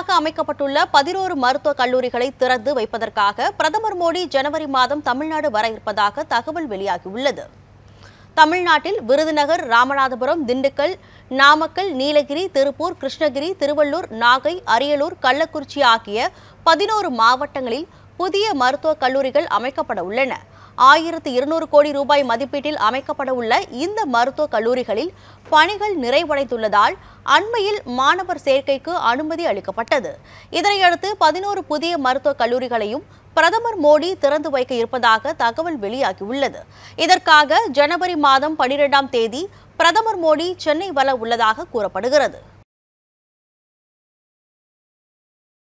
புதிதாக அமைக்கப்பட்டுள்ள பதினோரு மருத்துவக் கல்லூரிகளை திறந்து வைப்பதற்காக பிரதமர் மோடி ஜனவரி மாதம் தமிழ்நாடு வர இருப்பதாக தகவல் வெளியாகியுள்ளது தமிழ்நாட்டில் விருதுநகர் ராமநாதபுரம் திண்டுக்கல் நாமக்கல் நீலகிரி திருப்பூர் கிருஷ்ணகிரி திருவள்ளூர் நாகை அரியலூர் கள்ளக்குறிச்சி ஆகிய பதினோரு மாவட்டங்களில் புதிய மருத்துவக் கல்லூரிகள் அமைக்கப்பட உள்ளன ஆயிரத்தி இருநூறு கோடி ரூபாய் மதிப்பீட்டில் அமைக்கப்பட உள்ள இந்த மருத்துவ கல்லூரிகளில் பணிகள் நிறைவடைந்துள்ளதால் அண்மையில் மாணவர் சேர்க்கைக்கு அனுமதி அளிக்கப்பட்டது இதனையடுத்து பதினோரு புதிய மருத்துவக் கல்லூரிகளையும் பிரதமர் மோடி திறந்து வைக்க இருப்பதாக தகவல் வெளியாகியுள்ளது இதற்காக ஜனவரி மாதம் பனிரெண்டாம் தேதி பிரதமர் மோடி சென்னை வர உள்ளதாக கூறப்படுகிறது